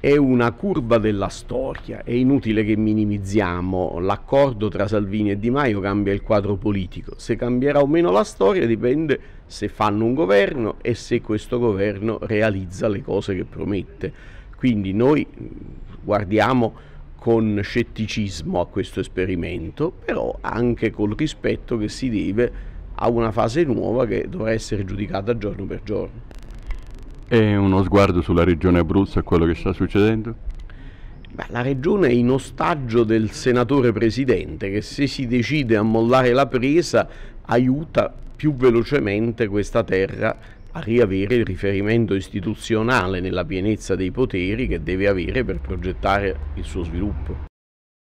è una curva della storia, è inutile che minimizziamo, l'accordo tra Salvini e Di Maio cambia il quadro politico, se cambierà o meno la storia dipende se fanno un governo e se questo governo realizza le cose che promette. Quindi noi mm, guardiamo con scetticismo a questo esperimento, però anche col rispetto che si deve a una fase nuova che dovrà essere giudicata giorno per giorno. E uno sguardo sulla regione Abruzzo e quello che sta succedendo? Beh, la regione è in ostaggio del senatore presidente che se si decide a mollare la presa aiuta più velocemente questa terra a riavere il riferimento istituzionale nella pienezza dei poteri che deve avere per progettare il suo sviluppo.